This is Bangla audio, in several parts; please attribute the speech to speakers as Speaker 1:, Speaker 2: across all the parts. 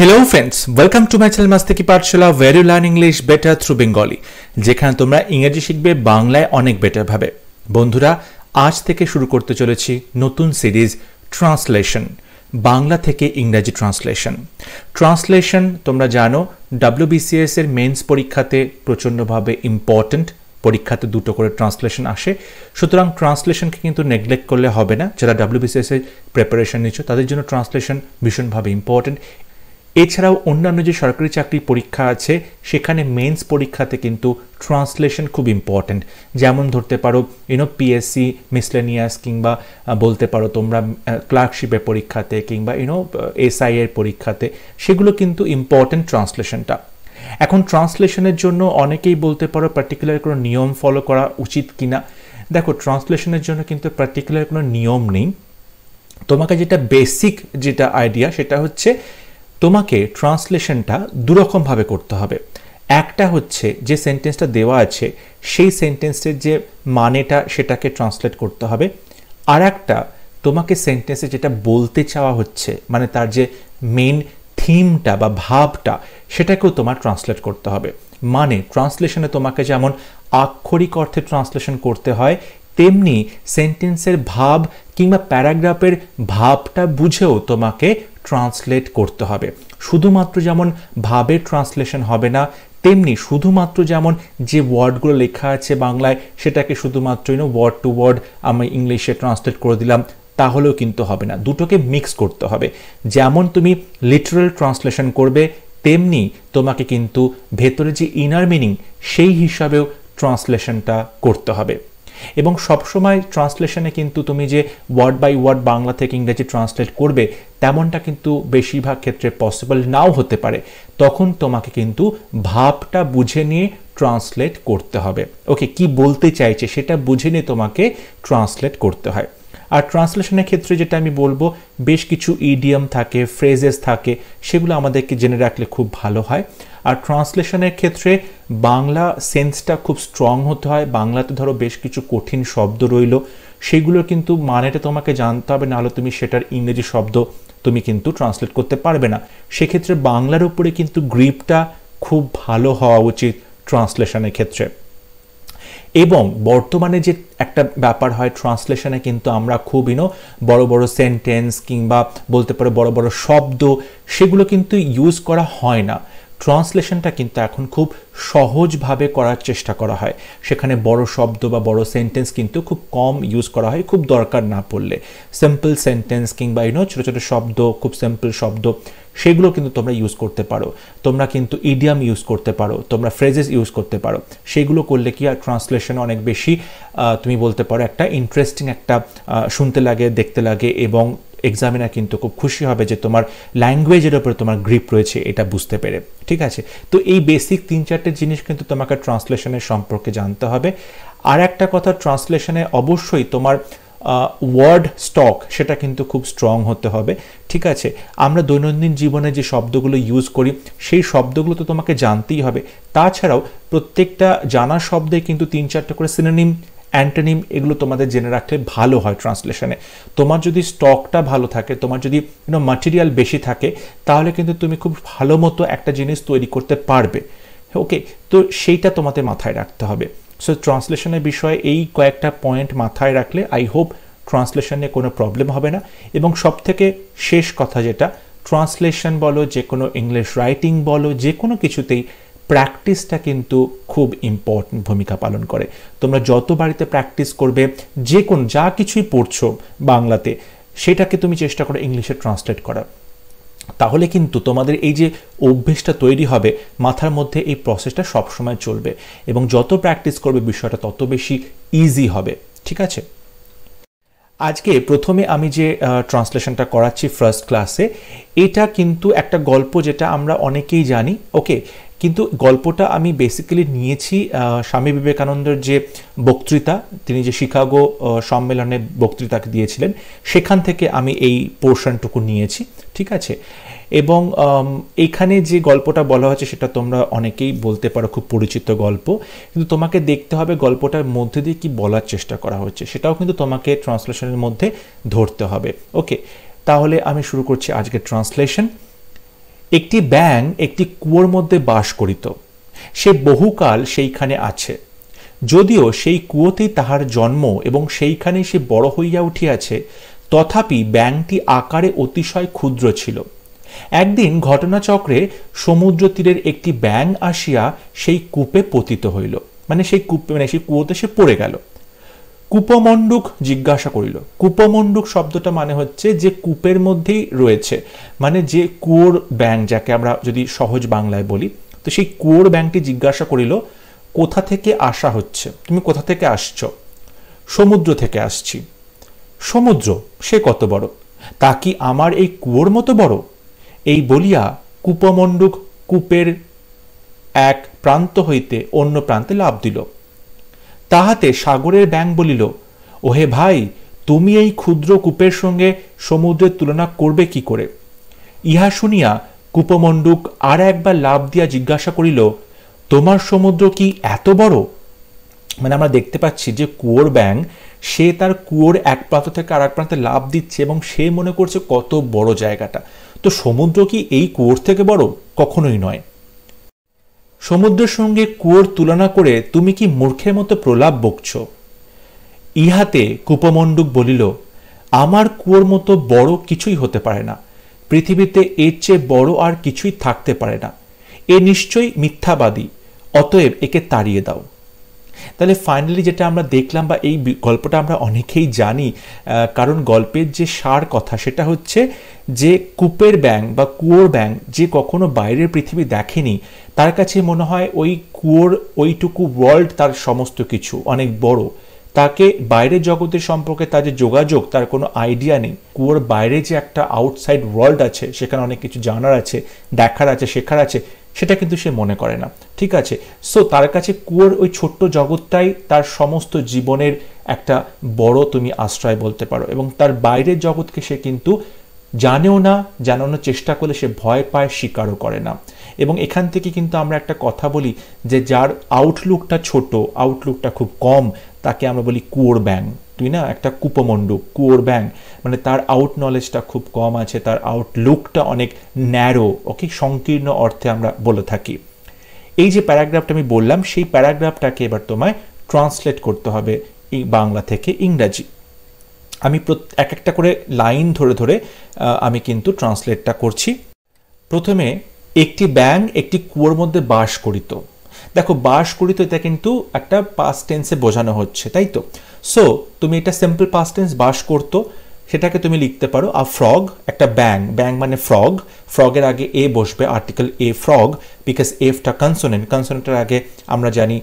Speaker 1: hello friends welcome to my channel মাস্তাকি পাঠশালা where you learn English better through Bengali যেখানে তোমরা ইংরেজি শিখবে বাংলায় অনেক বেটারভাবে বন্ধুরা আজ থেকে শুরু করতে চলেছি নতুন সিরিজ ট্রান্সলেশন বাংলা থেকে ইংরাজি ট্রান্সলেশন ট্রান্সলেশন তোমরা জানো ডাব্লিউবিসিএস এর মেন্স পরীক্ষাতে প্রচণ্ডভাবে ইম্পর্ট্যান্ট পরীক্ষাতে দুটো করে ট্রান্সলেশন আসে সুতরাং ট্রান্সলেশনকে কিন্তু নেগলেক্ট করলে হবে না যারা ডাব্লিউবিসিএস এর প্রিপারেশন নিচ্ছ তাদের জন্য ট্রান্সলেশন ভীষণভাবে ইম্পর্টেন্ট এছাড়াও অন্যান্য যে সরকারি চাকরি পরীক্ষা আছে সেখানে মেন্স পরীক্ষাতে কিন্তু ট্রান্সলেশন খুব ইম্পর্ট্যান্ট যেমন ধরতে পারো ইউনো পিএসসি মিসলেনিয়াস কিংবা বলতে পারো তোমরা ক্লার্কশিপের পরীক্ষাতে কিংবা ইউনো এসআই এর পরীক্ষাতে সেগুলো কিন্তু ইম্পর্ট্যান্ট ট্রান্সলেশনটা এখন ট্রান্সলেশনের জন্য অনেকেই বলতে পারো পার্টিকুলার কোনো নিয়ম ফলো করা উচিত কিনা দেখো ট্রান্সলেশনের জন্য কিন্তু পার্টিকুলার কোনো নিয়ম নেই তোমাকে যেটা বেসিক যেটা আইডিয়া সেটা হচ্ছে তোমাকে ট্রান্সলেশনটা দুরকমভাবে করতে হবে একটা হচ্ছে যে সেন্টেন্সটা দেওয়া আছে সেই সেন্টেন্সের যে মানেটা সেটাকে ট্রান্সলেট করতে হবে আর একটা তোমাকে সেন্টেন্সে যেটা বলতে চাওয়া হচ্ছে মানে তার যে মেন থিমটা বা ভাবটা সেটাকেও তোমার ট্রান্সলেট করতে হবে মানে ট্রান্সলেশনে তোমাকে যেমন আক্ষরিক অর্থে ট্রান্সলেশন করতে হয় তেমনি সেন্টেন্সের ভাব কিংবা প্যারাগ্রাফের ভাবটা বুঝেও তোমাকে ট্রান্সলেট করতে হবে শুধুমাত্র যেমন ভাবে ট্রান্সলেশন হবে না তেমনি শুধুমাত্র যেমন যে ওয়ার্ডগুলো লেখা আছে বাংলায় সেটাকে শুধুমাত্র না ওয়ার্ড টু ওয়ার্ড আমি ইংলিশে ট্রান্সলেট করে দিলাম তাহলেও কিন্তু হবে না দুটোকে মিক্স করতে হবে যেমন তুমি লিটারাল ট্রান্সলেশন করবে তেমনি তোমাকে কিন্তু ভেতরে যে ইনার মিনিং সেই হিসাবেও ট্রান্সলেশনটা করতে হবে এবং সবসময় ট্রান্সলেশনে কিন্তু তুমি যে ওয়ার্ড বাই ওয়ার্ড বাংলা থেকে ইংরেজি ট্রান্সলেট করবে তেমনটা কিন্তু বেশিরভাগ ক্ষেত্রে পসিবল নাও হতে পারে তখন তোমাকে কিন্তু ভাবটা বুঝে নিয়ে ট্রান্সলেট করতে হবে ওকে কি বলতে চাইছে সেটা বুঝে নিয়ে তোমাকে ট্রান্সলেট করতে হয় আর ট্রান্সলেশনের ক্ষেত্রে যেটা আমি বলবো বেশ কিছু ইডিয়াম থাকে ফ্রেজেস থাকে সেগুলো আমাদেরকে জেনে রাখলে খুব ভালো হয় আর ট্রান্সলেশনের ক্ষেত্রে বাংলা সেন্সটা খুব স্ট্রং হতে হয় বাংলাতে ধরো বেশ কিছু কঠিন শব্দ রইল সেগুলো কিন্তু মানেটা তোমাকে জানতে হবে নাহলে তুমি সেটার ইংরেজি শব্দ তুমি কিন্তু ট্রান্সলেট করতে পারবে না সেক্ষেত্রে বাংলার উপরে কিন্তু গ্রিপটা খুব ভালো হওয়া উচিত ট্রান্সলেশনের ক্ষেত্রে এবং বর্তমানে যে একটা ব্যাপার হয় ট্রান্সলেশনে কিন্তু আমরা খুব ইনো বড় বড় সেন্টেন্স কিংবা বলতে পারে বড় বড় শব্দ সেগুলো কিন্তু ইউজ করা হয় না ট্রান্সলেশনটা কিন্তু এখন খুব সহজভাবে করার চেষ্টা করা হয় সেখানে বড় শব্দ বা বড় সেন্টেন্স কিন্তু খুব কম ইউজ করা হয় খুব দরকার না পড়লে সিম্পল সেন্টেন্স কিংবা ইউনো ছোটো ছোটো শব্দ খুব সিম্পল শব্দ সেগুলো কিন্তু তোমরা ইউজ করতে পারো তোমরা কিন্তু ইডিয়াম ইউজ করতে পারো তোমরা ফ্রেজেস ইউজ করতে পারো সেগুলো করলে কি আর ট্রান্সলেশন অনেক বেশি তুমি বলতে পারো একটা ইন্টারেস্টিং একটা শুনতে লাগে দেখতে লাগে এবং এক্সামিনার কিন্তু খুব খুশি হবে যে তোমার ল্যাঙ্গুয়েজের ওপরে তোমার গ্রিপ রয়েছে এটা বুঝতে পেরে ঠিক আছে তো এই বেসিক তিন চারটে জিনিস কিন্তু তোমাকে ট্রান্সলেশনের সম্পর্কে জানতে হবে আর একটা কথা ট্রান্সলেশনে অবশ্যই তোমার ওয়ার্ড স্টক সেটা কিন্তু খুব স্ট্রং হতে হবে ঠিক আছে আমরা দৈনন্দিন জীবনে যে শব্দগুলো ইউজ করি সেই শব্দগুলো তো তোমাকে জানতেই হবে তাছাড়াও প্রত্যেকটা জানা শব্দে কিন্তু তিন চারটে করে সিনোনিম অ্যান্টানিম এগুলো তোমাদের জেনে রাখলে ভালো হয় ট্রান্সলেশনে তোমার যদি স্টকটা ভালো থাকে তোমার যদি ইউনো মাটেরিয়াল বেশি থাকে তাহলে কিন্তু তুমি খুব ভালো মতো একটা জিনিস তৈরি করতে পারবে ওকে তো সেইটা তোমাদের মাথায় রাখতে হবে সো ট্রান্সলেশনের বিষয়ে এই কয়েকটা পয়েন্ট মাথায় রাখলে আই হোপ ট্রান্সলেশনে কোনো প্রবলেম হবে না এবং সব থেকে শেষ কথা যেটা ট্রান্সলেশন বলো যে কোনো ইংলিশ রাইটিং বলো যে কোনো কিছুতেই প্র্যাকটিসটা কিন্তু খুব ইম্পর্টেন্ট ভূমিকা পালন করে তোমরা যত বাড়িতে প্র্যাকটিস করবে যে কোন যা কিছুই পড়ছো বাংলাতে সেটাকে তুমি চেষ্টা করো ইংলিশে ট্রান্সলেট করার তাহলে কিন্তু তোমাদের এই যে অভ্যেসটা তৈরি হবে মাথার মধ্যে এই প্রসেসটা সবসময় চলবে এবং যত প্র্যাকটিস করবে বিষয়টা তত বেশি ইজি হবে ঠিক আছে আজকে প্রথমে আমি যে ট্রান্সলেশনটা করাচ্ছি ফার্স্ট ক্লাসে এটা কিন্তু একটা গল্প যেটা আমরা অনেকেই জানি ওকে কিন্তু গল্পটা আমি বেসিক্যালি নিয়েছি স্বামী বিবেকানন্দের যে বক্তৃতা তিনি যে শিকাগো সম্মেলনে বক্তৃতা দিয়েছিলেন সেখান থেকে আমি এই পোর্শনটুকু নিয়েছি ঠিক আছে এবং এখানে যে গল্পটা বলা হয়েছে সেটা তোমরা অনেকেই বলতে পারো খুব পরিচিত গল্প কিন্তু তোমাকে দেখতে হবে গল্পটার মধ্যে দিয়ে কি বলার চেষ্টা করা হচ্ছে সেটাও কিন্তু তোমাকে ট্রান্সলেশনের মধ্যে ধরতে হবে ওকে তাহলে আমি শুরু করছি আজকের ট্রান্সলেশন একটি ব্যাং একটি কুয়োর মধ্যে বাস করিত সে বহুকাল সেইখানে আছে যদিও সেই কুয়োতেই তাহার জন্ম এবং সেইখানে সে বড় হইয়া উঠিয়াছে তথাপি ব্যাংটি আকারে অতিশয় ক্ষুদ্র ছিল একদিন ঘটনাচক্রে সমুদ্র তীরের একটি ব্যাং আসিয়া সেই কূপে পতিত হইল মানে সেই কূপে মানে সেই কুয়োতে সে পড়ে গেল কূপমণ্ডুক জিজ্ঞাসা করিল কূপমণ্ডুক শব্দটা মানে হচ্ছে যে কূপের মধ্যেই রয়েছে মানে যে কুয়োর ব্যাংক যাকে আমরা যদি সহজ বাংলায় বলি তো সেই কুয়োর ব্যাংটি জিজ্ঞাসা করিল কোথা থেকে আসা হচ্ছে তুমি কোথা থেকে আসছ সমুদ্র থেকে আসছি সমুদ্র সে কত বড় তা কি আমার এই কুয়োর মতো বড় এই বলিয়া কূপমণ্ডুক কূপের এক প্রান্ত হইতে অন্য প্রান্তে লাভ দিল তাহাতে সাগরের ব্যাং বলিল ওহে ভাই তুমি এই ক্ষুদ্র কূপের সঙ্গে সমুদ্রের তুলনা করবে কি করে ইহা শুনিয়া কূপমণ্ডুক আর একবার লাভ দিয়া জিজ্ঞাসা করিল তোমার সমুদ্র কি এত বড় মানে আমরা দেখতে পাচ্ছি যে কুয়োর ব্যাং সে তার কুয়োর এক প্রান্ত থেকে আর এক প্রান্তে লাভ দিচ্ছে এবং সে মনে করছে কত বড় জায়গাটা তো সমুদ্র কি এই কুয়োর থেকে বড় কখনোই নয় সমুদ্রের সঙ্গে কুয়োর তুলনা করে তুমি কি মূর্খের মতো প্রলাপ বকছ ইহাতে কুপমণ্ডুক বলিল আমার কুয়োর মতো বড় কিছুই হতে পারে না পৃথিবীতে এর চেয়ে বড় আর কিছুই থাকতে পারে না এ নিশ্চয়ই মিথ্যাবাদী অতএব একে তাড়িয়ে দাও তাহলে ফাইনালি যেটা আমরা দেখলাম বা এই গল্পটা আমরা অনেকেই জানি কারণ গল্পের যে সার কথা সেটা হচ্ছে যে কূপের ব্যাং বা কুয়োর ব্যাং যে কখনো বাইরের পৃথিবী দেখেনি তার কাছে মনে হয় ওই কুয়োর ওইটুকু ওয়ার্ল্ড তার সমস্ত কিছু অনেক বড় তাকে বাইরের জগতের সম্পর্কে তার যে যোগাযোগ তার কোনো আইডিয়া নেই কুয়োর বাইরে যে একটা আউটসাইড ওয়ার্ল্ড আছে সেখানে অনেক কিছু জানার আছে দেখার আছে শেখার আছে সেটা কিন্তু সে মনে করে না ঠিক আছে সো তার কাছে কুয়োর ওই ছোট্ট জগৎটাই তার সমস্ত জীবনের একটা বড় তুমি আশ্রয় বলতে পারো এবং তার বাইরের জগৎকে সে কিন্তু জানেও না জানানোর চেষ্টা করলে সে ভয় পায় স্বীকারও করে না এবং এখান থেকে কিন্তু আমরা একটা কথা বলি যে যার আউটলুকটা ছোট আউটলুকটা খুব কম তাকে আমরা বলি কুয়োর ব্যাং তুই না একটা কুপমণ্ড কুয়োর ব্যাং মানে তার আউট নলেজটা খুব কম আছে তার আউটলুকটা অনেক ন্যারো ওকে সংকীর্ণ অর্থে আমরা বলে থাকি এই যে প্যারাগ্রাফটা আমি বললাম সেই প্যারাগ্রাফটাকে এবার তোমায় ট্রান্সলেট করতে হবে বাংলা থেকে ইংরাজি আমি এক একটা করে লাইন ধরে ধরে আমি কিন্তু ট্রান্সলেটটা করছি প্রথমে একটি ব্যাং একটি কুয়োর মধ্যে বাস করিত দেখো বাস করিত এটা কিন্তু একটা পাস টেন্সে বোঝানো হচ্ছে তাই তো সো তুমি এটা সিম্পল পাস্ট টেন্স বাস করতো সেটাকে তুমি লিখতে পারো আর ফ্রগ একটা ব্যাং ব্যাং মানে ফ্রগ ফ্রগের আগে এ বসবে আর্টিকেল এ ফ্রগ বিকজ এফটা কনসোনেন্ট কনসোনেন্টের আগে আমরা জানি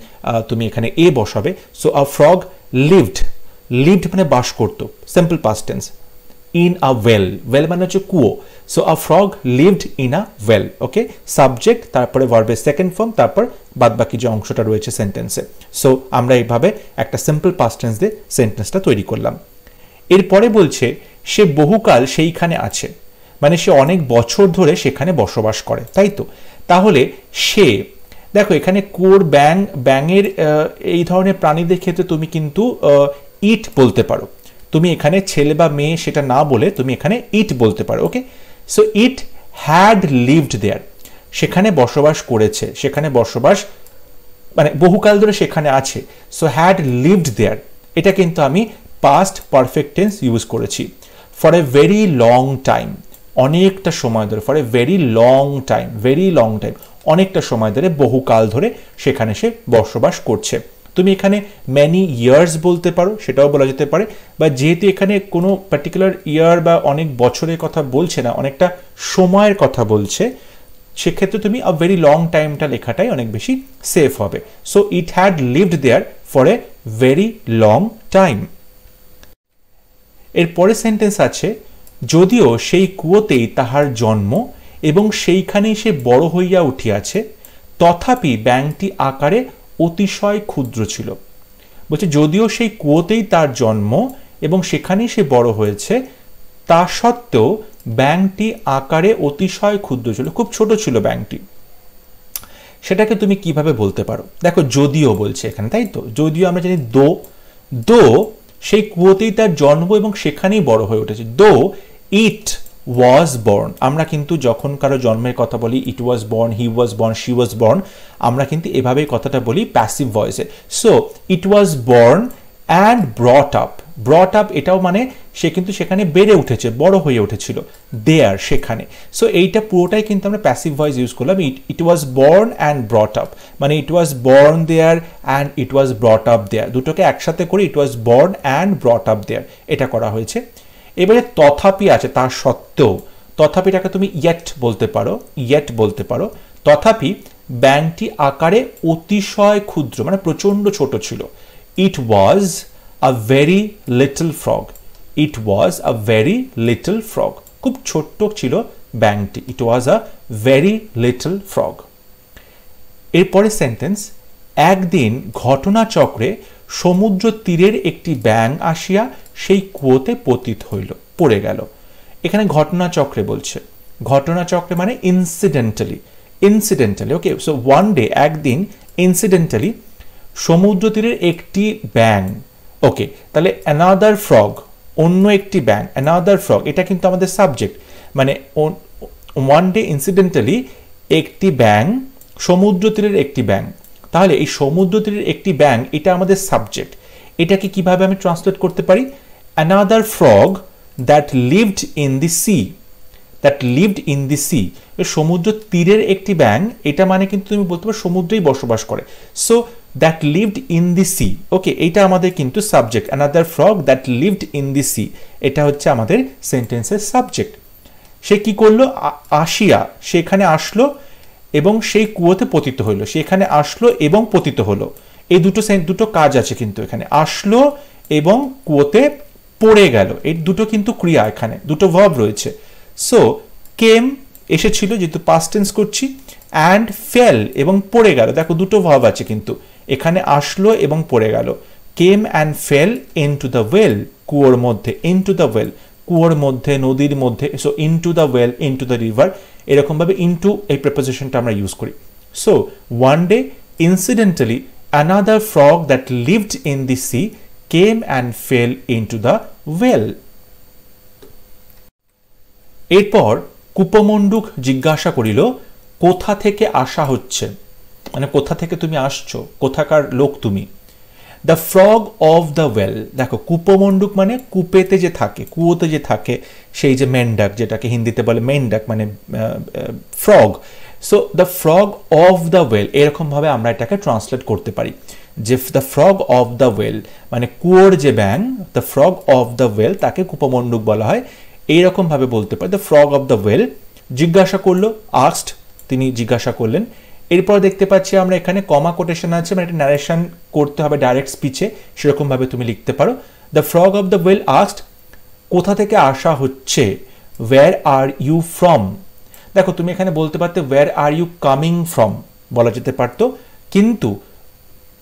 Speaker 1: তুমি এখানে এ বসাবে so a frog lived lived মানে বাস করতো simple past tense in a well well মানে হচ্ছে কুয়ো so a frog lived in a well okay subject তারপরে ভার্বের সেকেন্ড ফর্ম তারপর বাদবাকি যে অংশটা রয়েছে সেন্টেন্সে সো আমরা এইভাবে একটা সিম্পল পাস্টেন্স দিয়ে সেন্টেন্সটা তৈরি করলাম এরপরে বলছে সে বহুকাল সেইখানে আছে মানে সে অনেক বছর ধরে সেখানে বসবাস করে তাই তো তাহলে সে দেখো এখানে কোর ব্যাং ব্যাঙের এই ধরনের প্রাণীদের ক্ষেত্রে তুমি কিন্তু ইট বলতে পারো তুমি এখানে ছেলে বা মেয়ে সেটা না বলে তুমি এখানে ইট বলতে পারো okay so it had lived there সেখানে বসবাস করেছে সেখানে বসবাস মানে বহুকাল ধরে সেখানে আছে সো হ্যাড লিভড দেয়ার এটা কিন্তু আমি পাস্ট পারফেক্ট টেন্স ইউজ করেছি for a very long time অনেকটা সময় ধরে for a very long time very long time অনেকটা সময় ধরে বহুকাল ধরে সেখানে সে বসবাস করছে তুমি এখানে ম্যানি ইয়ার্স বলতে পারো সেটাও বলা যেতে পারে বা যেহেতু এখানে কোনো পার্টিকুলার ইয়ার বা অনেক বছরের কথা বলছে না অনেকটা সময়ের কথা বলছে সেক্ষেত্রে তুমি আ ভেরি লং টাইমটা লেখাটাই অনেক বেশি সেফ হবে so it had lived there for a very long time এর পরের সেন্টেন্স আছে যদিও সেই কুয়োতেই তাহার জন্ম এবং সেইখানেই সে বড় হইয়া উঠিয়াছে তথাপি ব্যাংকটি আকারে অতিশয় ক্ষুদ্র ছিল বলছে যদিও সেই কুয়োতেই তার জন্ম এবং সেখানেই সে বড় হয়েছে তা সত্ত্বেও ব্যাংকটি আকারে অতিশয় ক্ষুদ্র ছিল খুব ছোট ছিল ব্যাংকটি সেটাকে তুমি কিভাবে বলতে পারো দেখো যদিও বলছে এখানে তাই তো যদিও আমরা জানি দো দো সেই কুয়োতেই তার জন্ম এবং সেখানেই বড় হয়ে উঠেছে দো ইট ওয়াজ বর্ন আমরা কিন্তু যখন কারো জন্মের কথা বলি it was born he was born she was born আমরা কিন্তু এভাবেই কথাটা বলি প্যাসিভ ভয়েসে so it was born and brought up brought up এটাও মানে সে কিন্তু সেখানে বেড়ে উঠেছে বড় হয়ে উঠেছিল দেয়ার সেখানে সো এইটা পুরোটাই কিন্তু আমরা প্যাসিভ ভয়েস ইউজ করলাম it it was born and brought up মানে it was born there and it was brought up there দুটোকে একসাথে করে it was born and brought up there এটা করা হয়েছে এবারে তথাপি আছে তা সত্ত্বেও তথাপিটাকে তুমি ইয়েট বলতে পারো ইয়েট বলতে পারো তথাপি ব্যাংকটি আকারে অতিশয় ক্ষুদ্র মানে প্রচণ্ড ছোট ছিল it was a very little frog it was a very little frog খুব ছোট্ট ছিল ব্যাংকটি it was a very little frog এরপরে সেন্টেন্স একদিন ঘটনাচক্রে সমুদ্র তীরের একটি ব্যাং আসিয়া সেই কুয়োতে পতিত হইল পড়ে গেল এখানে ঘটনাচক্রে বলছে ঘটনাচক্রে মানে incidentally incidentally okay so one day একদিন ইনসিডেন্টালি সমুদ্র তীরের একটি ব্যাং ওকে তাহলে অ্যানাদার ফ্রগ অন্য একটি ব্যাং অ্যানাদার ফ্রগ এটা কিন্তু আমাদের সাবজেক্ট মানে ওয়ান ডে ইনসিডেন্টালি একটি ব্যাং সমুদ্র তীরের একটি ব্যাং তাহলে এই সমুদ্র তীরের একটি ব্যাং এটা আমাদের সাবজেক্ট এটাকে কিভাবে আমি ট্রান্সলেট করতে পারি another frog that lived in the sea that lived in the sea সমুদ্র তীরের একটি ব্যাং এটা মানে কিন্তু তুমি বলতে পারো সমুদ্রেই বসবাস করে so that lived in the sea okay এটা আমাদের কিন্তু subject another frog that lived in the sea এটা হচ্ছে আমাদের সেন্টেন্সের সাবজেক্ট সে কি করলো আসিয়া সেখানে আসলো এবং সেই কুয়োতে পতিত হইল এখানে আসলো এবং পতিত হলো এই দুটো দুটো কাজ আছে কিন্তু এখানে আসলো এবং কুয়োতে পড়ে গেল এই দুটো কিন্তু ক্রিয়া এখানে দুটো ভাব রয়েছে সো কেম এসেছিল যেহেতু পাস্ট টেন্স করছি অ্যান্ড ফেল এবং পড়ে গেল দেখো দুটো ভাব আছে কিন্তু এখানে আসলো এবং পড়ে গেল came and fell into the well কুয়োর মধ্যে ইন টু দ্য ওয়েল কুয়োর মধ্যে নদীর মধ্যে so into the well into the river এরকমভাবে ইনটু এই প্রেপোজিশনটা আমরা ইউজ করি so one day incidentally another frog that lived in the sea came and fell into the well এরপর কুপমণ্ডুক জিজ্ঞাসা করিল কোথা থেকে আসা হচ্ছে মানে কোথা থেকে তুমি আসছো কোথাকার লোক তুমি the frog of the well দেখো কূপমণ্ডুক মানে কূপেতে যে থাকে কুয়োতে যে থাকে সেই যে মেন্ডাক যেটাকে হিন্দিতে বলে মেন্ডাক মানে frog so the frog of the well এরকমভাবে আমরা এটাকে ট্রান্সলেট করতে পারি যে the frog of the well মানে কুয়োর যে ব্যাং the frog of the well তাকে কূপমণ্ডুক বলা হয় এইরকমভাবে বলতে পারি the frog of the well জিজ্ঞাসা করলো আর্স্ট তিনি জিজ্ঞাসা করলেন এরপর দেখতে পাচ্ছি আমরা এখানে কমা কোটেশন আছে মানে একটা ন্যারেশন করতে হবে ডাইরেক্ট স্পিচে সেরকমভাবে তুমি লিখতে পারো the frog of the well asked কোথা থেকে আসা হচ্ছে ওয়ের আর ইউ ফ্রম দেখো তুমি এখানে বলতে পারতে where are you coming from বলা যেতে পারতো কিন্তু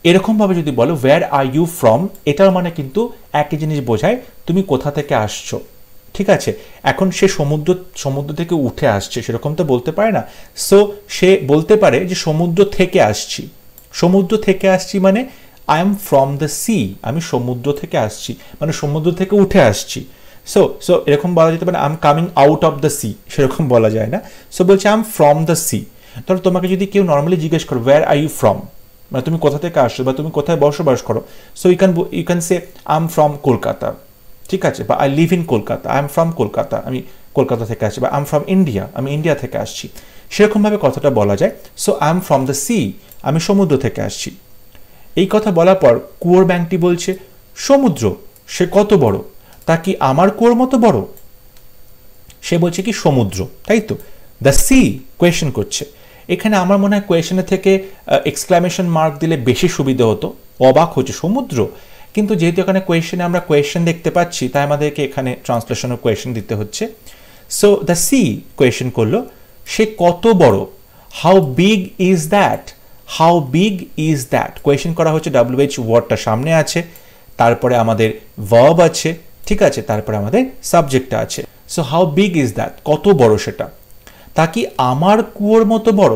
Speaker 1: এরকমভাবে যদি বলো ওয়ের আর ইউ ফ্রম এটার মানে কিন্তু একই জিনিস বোঝায় তুমি কোথা থেকে আসছো ঠিক আছে এখন সে সমুদ্র সমুদ্র থেকে উঠে আসছে সেরকম তো বলতে পারে না সো সে বলতে পারে যে সমুদ্র থেকে আসছি সমুদ্র থেকে আসছি মানে I am from the sea আমি সমুদ্র থেকে আসছি মানে সমুদ্র থেকে উঠে আসছি সো সো এরকম বলা যেতে পারে I am coming out of the sea সেরকম বলা যায় না সো বলছে I am from the sea ধরো তোমাকে যদি কেউ নর্মালি জিজ্ঞেস করো ওয়্যার আর ইউ ফ্রম মানে তুমি কোথা থেকে আসছো বা তুমি কোথায় বসবাস করো so you can you can say I am from Kolkata ঠিক আছে বা I live in Kolkata I am from Kolkata আমি কলকাতা থেকে আসছি বা আম ফ্রম ইন্ডিয়া আমি ইন্ডিয়া থেকে আসছি সেরকমভাবে কথাটা বলা যায় so I am from the sea আমি সমুদ্র থেকে আসছি এই কথা বলার পর কুয়োর ব্যাংকটি বলছে সমুদ্র সে কত বড় তা কি আমার কুয়োর মতো বড় সে বলছে কি সমুদ্র তাই তো দ্য সি কোয়েশন করছে এখানে আমার মনে হয় কোয়েশনের থেকে এক্সক্লামেশন মার্ক দিলে বেশি সুবিধা হতো অবাক হচ্ছে সমুদ্র কিন্তু যেহেতু এখানে কোয়েশনে আমরা কোয়েশন দেখতে পাচ্ছি তাই আমাদেরকে এখানে ট্রান্সলেশনের কোয়েশন দিতে হচ্ছে সো দ্য সি কোয়েশন করলো সে কত বড় how big is that how big is that question করা হচ্ছে এইচ ওয়ার্ডটা সামনে আছে তারপরে আমাদের ভার্ব আছে ঠিক আছে তারপরে আমাদের সাবজেক্টটা আছে so how big is that কত বড় সেটা তা কি আমার কুয়োর মতো বড়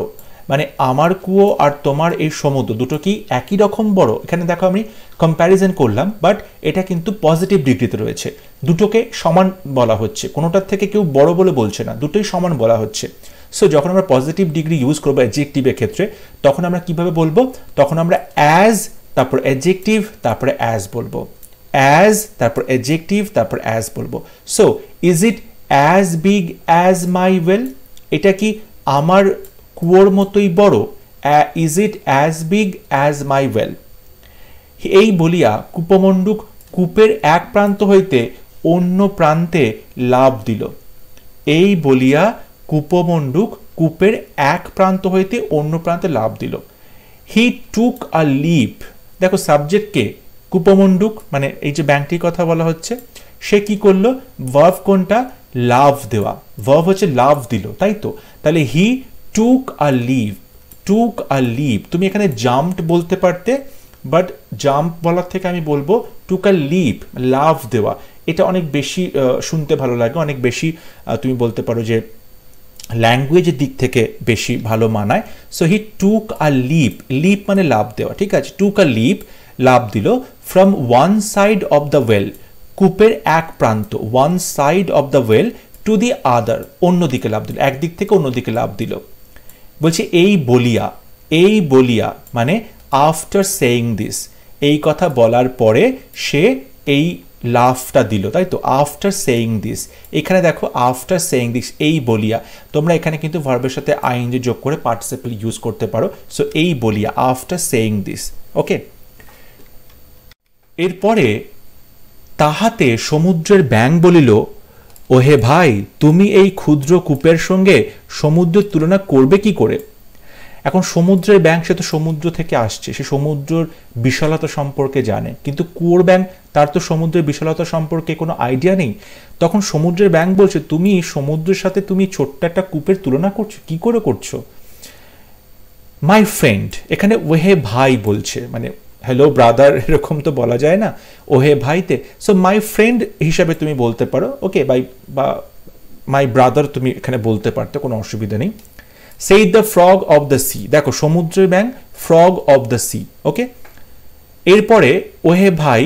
Speaker 1: মানে আমার কুয়ো আর তোমার এই সমুদ্র দুটো কি একই রকম বড় এখানে দেখো আমি কম্প্যারিজন করলাম বাট এটা কিন্তু পজিটিভ ডিগ্রিতে রয়েছে দুটোকে সমান বলা হচ্ছে কোনোটার থেকে কেউ বড় বলে বলছে না দুটোই সমান বলা হচ্ছে সো যখন আমরা পজিটিভ ডিগ্রি ইউজ করবো অ্যাডজেক্টিভের ক্ষেত্রে তখন আমরা কিভাবে বলবো তখন আমরা অ্যাজ তারপর অ্যাডজেক্টিভ তারপরে অ্যাজ বলবো অ্যাজ তারপর অ্যাডজেক্টিভ তারপর অ্যাজ বলবো so is it as big as my well এটা কি আমার কুয়োর মতোই বড় is it as big as my well এই বলিয়া কূপমণ্ডুক কূপের এক প্রান্ত হইতে অন্য প্রান্তে লাভ দিল এই বলিয়া কূপমণ্ডুক কূপের এক প্রান্ত হইতে অন্য প্রান্তে লাভ দিল হি টুক আ লিপ দেখো সাবজেক্টকে কূপমণ্ডুক মানে এই যে ব্যাংকটির কথা বলা হচ্ছে সে কি করলো ভার্ভ কোনটা লাভ দেওয়া ভার্ভ হচ্ছে লাভ দিল তাই তো তাহলে হি টুক আ লিভ টুক আ লিভ তুমি এখানে জাম্পড বলতে পারতে বাট জাম্প বলার থেকে আমি বলবো টুক আ লিভ লাভ দেওয়া এটা অনেক বেশি শুনতে ভালো লাগে অনেক বেশি তুমি বলতে পারো যে ল্যাঙ্গুয়েজের দিক থেকে বেশি ভালো মানায় so he took a leap leap মানে লাভ দেওয়া ঠিক আছে টুক আ লিপ লাভ দিল from one side of the well কূপের এক প্রান্ত one side of the well to the other অন্যদিকে লাভ দিল একদিক থেকে অন্যদিকে লাভ দিল বলছে এই বলিয়া এই বলিয়া মানে আফটার সেইং দিস এই কথা বলার পরে সে এই লাফটা দিল তাই তো আফটার সেইং দিস এখানে দেখো আফটার সেইং দিস এই বলিয়া তোমরা এখানে কিন্তু ভার্বের সাথে আইএনজি যোগ করে পার্টিসিপেট ইউজ করতে পারো সো এই বলিয়া আফটার সেইং দিস ওকে এরপরে তাহাতে সমুদ্রের ব্যাং বলিল ওহে ভাই তুমি এই ক্ষুদ্র কূপের সঙ্গে সমুদ্রের তুলনা করবে কি করে এখন সমুদ্রের ব্যাংক সে তো সমুদ্র থেকে আসছে সে সমুদ্রের বিশালতা সম্পর্কে জানে কিন্তু কুয়োর ব্যাংক তার তো সমুদ্রের বিশালতা সম্পর্কে কোনো আইডিয়া নেই তখন সমুদ্রের ব্যাংক বলছে তুমি সমুদ্রের সাথে তুমি ছোট্ট একটা কূপের তুলনা করছো কি করে করছো মাই ফ্রেন্ড এখানে ওহে ভাই বলছে মানে হ্যালো ব্রাদার এরকম তো বলা যায় না ও হে ভাইতে সো মাই ফ্রেন্ড হিসাবে তুমি বলতে পারো ওকে বাই বা মাই ব্রাদার তুমি এখানে বলতে পারতো কোনো অসুবিধা নেই সেই the frog of the sea দেখো সমুদ্রের ব্যাং frog of the sea okay এরপরে ওহে ভাই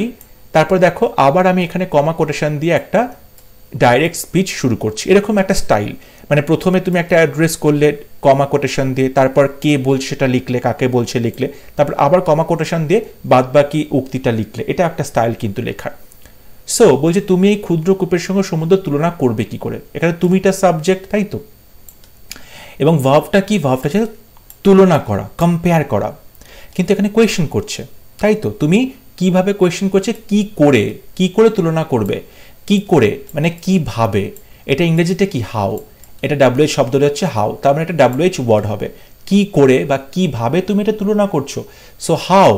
Speaker 1: তারপর দেখো আবার আমি এখানে কমা কোটেশন দিয়ে একটা ডাইরেক্ট স্পিচ শুরু করছি এরকম একটা স্টাইল মানে প্রথমে তুমি একটা অ্যাড্রেস করলে কমা কোটেশন দিয়ে তারপর কে বলছে সেটা লিখলে কাকে বলছে লিখলে তারপর আবার কমা কোটেশন দিয়ে বাদবাকি উক্তিটা লিখলে এটা একটা স্টাইল কিন্তু লেখার সো বলছে তুমি এই ক্ষুদ্র কূপের সঙ্গে সমুদ্র তুলনা করবে কি করে এখানে তুমিটা সাবজেক্ট তাই তো এবং ভাবটা কি ভাবটা ছিল তুলনা করা কম্পেয়ার করা কিন্তু এখানে কোয়েশন করছে তাই তো তুমি কিভাবে কোয়েশন করছে কি করে কি করে তুলনা করবে কি করে মানে কিভাবে এটা ইংরেজিতে কি হাও এটা ডাব্লুএইচ শব্দটা হচ্ছে হাউ তার মানে এটা ডাব্লুএইচ ওয়ার্ড হবে কি করে বা কিভাবে তুমি এটা তুলনা করছো সো হাউ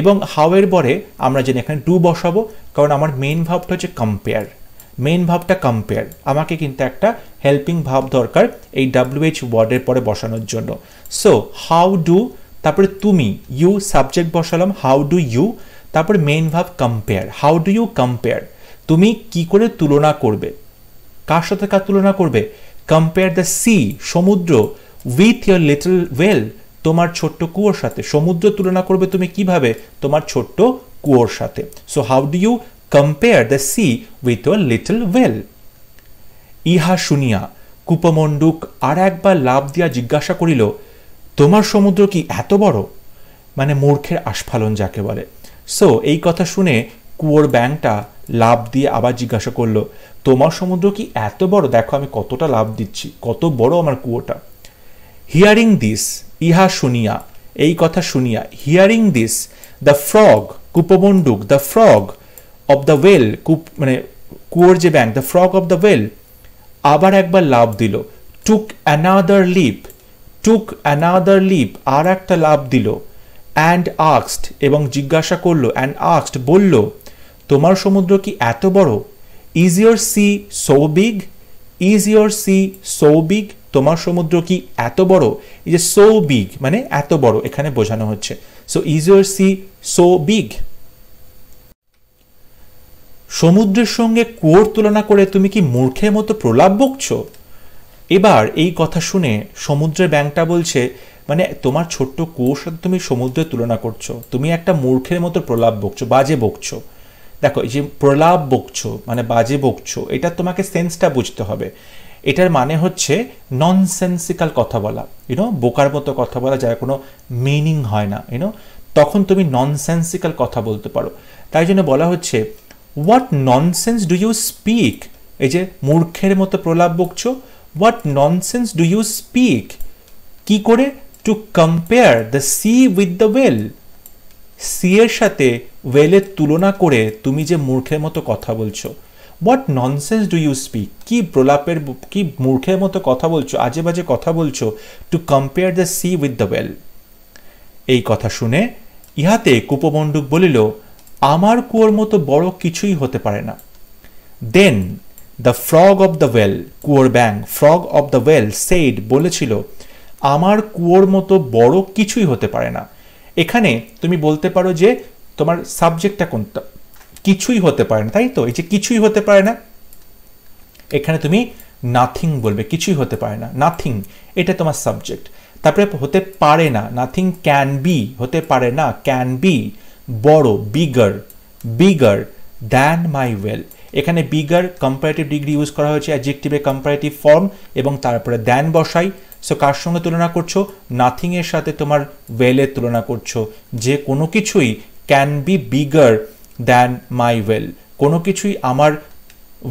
Speaker 1: এবং হাওয়ের পরে আমরা যেন এখানে ডু বসাবো কারণ আমার মেন ভাবটা হচ্ছে কম্পেয়ার মেন ভাবটা কম্পেয়ার আমাকে কিন্তু একটা হেল্পিং ভাব দরকার এই ডাব্লিউএইচ ওয়ার্ডের পরে বসানোর জন্য সো হাউ ডু তারপরে তুমি ইউ সাবজেক্ট বসালাম হাউ ডু ইউ তারপরে main verb compare how do you compare তুমি কি করে তুলনা করবে কার সাথে কার তুলনা করবে কম্পেয়ার দ্য সি সমুদ্র উইথ ইয়ার লিটল ওয়েল তোমার ছোট্ট কুয়োর সাথে সমুদ্র তুলনা করবে তুমি কিভাবে তোমার ছোট্ট কুয়োর সাথে so how do you compare the sea with your little well ইহা শুনিয়া কূপমণ্ডুক আর একবার লাভ দিয়া জিজ্ঞাসা করিল তোমার সমুদ্র কি এত বড় মানে মূর্খের আস্ফালন যাকে বলে সো এই কথা শুনে কুয়োর ব্যাংটা লাভ দিয়ে আবার জিজ্ঞাসা করলো তোমার সমুদ্র কি এত বড় দেখো আমি কতটা লাভ দিচ্ছি কত বড় আমার কুয়োটা হিয়ারিং দিস ইহা শুনিয়া এই কথা শুনিয়া হিয়ারিং দিস দ্য ফ্রগ কুপমণ্ডুক the frog of the well কুপ মানে কুয়োর যে ব্যাংক the frog of the well আবার একবার লাভ দিল took another leap took another leap আর একটা লাভ দিল অ্যান্ড আক্সড এবং জিজ্ঞাসা করলো অ্যান্ড আক্সড বলল তোমার সমুদ্র কি এত বড় is your sea so big is your sea so big তোমার সমুদ্র কি এত বড় এই যে সো বিগ মানে এত বড় এখানে বোঝানো হচ্ছে so is your sea so big সমুদ্রের সঙ্গে কুয়োর তুলনা করে তুমি কি মূর্খের মতো প্রলাপ বকছ এবার এই কথা শুনে সমুদ্রের ব্যাংকটা বলছে মানে তোমার ছোট্ট কুয়োর সাথে তুমি সমুদ্রের তুলনা করছো তুমি একটা মূর্খের মতো প্রলাপ বকছো বাজে বকছো দেখো এই যে প্রলাপ বকছো মানে বাজে বকছো এটা তোমাকে সেন্সটা বুঝতে হবে এটার মানে হচ্ছে ননসেন্সিক্যাল কথা বলা ইউনো বোকার মতো কথা বলা যার কোনো মিনিং হয় না ইউনো তখন তুমি ননসেন্সিক্যাল কথা বলতে পারো তাই জন্য বলা হচ্ছে what nonsense do you speak এই যে মূর্খের মতো প্রলাপ বকছো what nonsense do you speak কি করে to compare the sea with the well sea এর সাথে ওয়েলের তুলনা করে তুমি যে মূর্খের মতো কথা বলছো what nonsense do you speak কি প্রলাপের কি মূর্খের মতো কথা বলছো আজে বাজে কথা বলছো to compare the sea with the well এই কথা শুনে ইহাতে কূপমণ্ডুক বলিল আমার কুয়োর মতো বড় কিছুই হতে পারে না then the frog of the well কুয়োর ব্যাং frog of the well said বলেছিল আমার কুয়োর মতো বড় কিছুই হতে পারে না এখানে তুমি বলতে পারো যে তোমার সাবজেক্টটা কোনটা কিছুই হতে পারে না তাই তো এই যে কিছুই হতে পারে না এখানে তুমি নাথিং বলবে কিছুই হতে পারে না নাথিং এটা তোমার সাবজেক্ট তারপরে হতে পারে না নাথিং ক্যান বি হতে পারে না ক্যান বি বড় bigger bigger than my well এখানে বিগার কম্পারেটিভ ডিগ্রি ইউজ করা হয়েছে অ্যাডজেক্টিভে কম্পারেটিভ ফর্ম এবং তারপরে দ্যান বসাই সো কার সঙ্গে তুলনা করছো নাথিংয়ের সাথে তোমার ওয়েলের তুলনা করছো যে কোনো কিছুই can be bigger than my well কোনো কিছুই আমার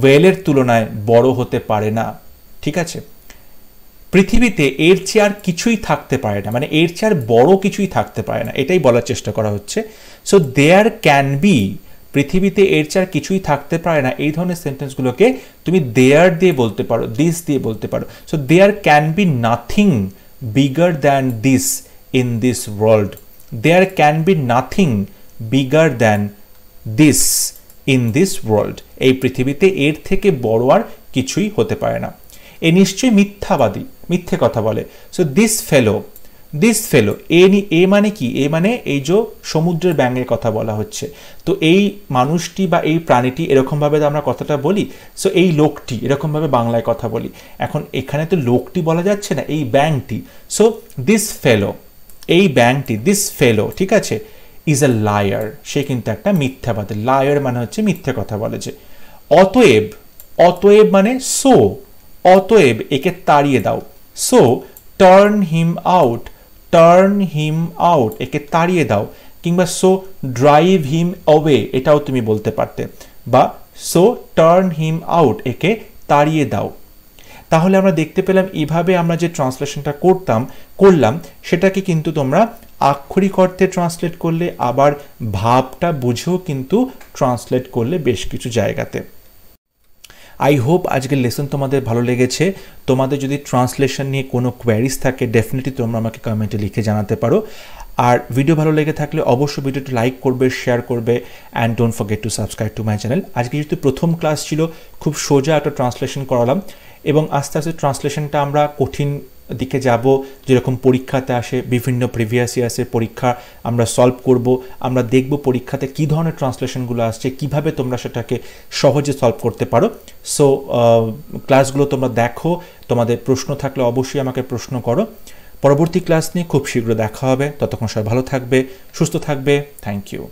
Speaker 1: ওয়েলের তুলনায় বড় হতে পারে না ঠিক আছে পৃথিবীতে এর চেয়ে আর কিছুই থাকতে পারে না মানে এর চেয়ে আর বড় কিছুই থাকতে পারে না এটাই বলার চেষ্টা করা হচ্ছে সো দেয়ার ক্যান বি পৃথিবীতে এর চেয়ে আর কিছুই থাকতে পারে না এই ধরনের সেন্টেন্সগুলোকে তুমি দেয়ার দিয়ে বলতে পারো দিস দিয়ে বলতে পারো so there can be nothing bigger than this in this world there can be nothing bigger than this in this world এই পৃথিবীতে এর থেকে বড় আর কিছুই হতে পারে না এ নিশ্চয়ই মিথ্যাবাদী মিথ্যে কথা বলে so this fellow this fellow a a মানে কি এ মানে এই যে সমুদ্রের ব্যাঙের কথা বলা হচ্ছে তো এই মানুষটি বা এই প্রাণীটি এরকমভাবে আমরা কথাটা বলি সো এই লোকটি এরকমভাবে বাংলায় কথা বলি এখন এখানে তো লোকটি বলা যাচ্ছে না এই ব্যাংটি সো দিস ফেলো এই ব্যাংটি দিস ফেলো ঠিক আছে ইজ এ লায়ার সে কিন্তু একটা মিথ্যাবাদী লায়ার মানে হচ্ছে মিথ্যে কথা বলে যে অতএব অতএব মানে সো অতএব একে তাড়িয়ে দাও so turn him out turn him out একে তাড়িয়ে দাও কিংবা সো ড্রাইভ হিম অওয়ে এটাও তুমি বলতে পারতে বা সো টার্ন হিম আউট একে তাড়িয়ে দাও তাহলে আমরা দেখতে পেলাম এভাবে আমরা যে ট্রান্সলেশনটা করতাম করলাম সেটাকে কিন্তু তোমরা আক্ষরিক অর্থে ট্রান্সলেট করলে আবার ভাবটা বুঝেও কিন্তু ট্রান্সলেট করলে বেশ কিছু জায়গাতে আই হোপ আজকের লেসন তোমাদের ভালো লেগেছে তোমাদের যদি ট্রান্সলেশন নিয়ে কোনো কোয়ারিজ থাকে ডেফিনেটলি তোমরা আমাকে কমেন্টে লিখে জানাতে পারো আর ভিডিও ভালো লেগে থাকলে অবশ্যই ভিডিওটি লাইক করবে শেয়ার করবে and don't forget to subscribe to my channel আজকে যেহেতু প্রথম ক্লাস ছিল খুব সোজা একটা ট্রান্সলেশন করালাম এবং আস্তে আস্তে ট্রান্সলেশনটা আমরা কঠিন দিকে যাব যেরকম পরীক্ষাতে আসে বিভিন্ন প্রিভিয়াস ইয়ার্সের পরীক্ষা আমরা সলভ করব আমরা দেখব পরীক্ষাতে কি ধরনের ট্রান্সলেশনগুলো আসছে কিভাবে তোমরা সেটাকে সহজে সলভ করতে পারো সো ক্লাসগুলো তোমরা দেখো তোমাদের প্রশ্ন থাকলে অবশ্যই আমাকে প্রশ্ন করো পরবর্তী ক্লাস নিয়ে খুব শীঘ্র দেখা হবে ততক্ষণ সবাই ভালো থাকবে সুস্থ থাকবে থ্যাংক ইউ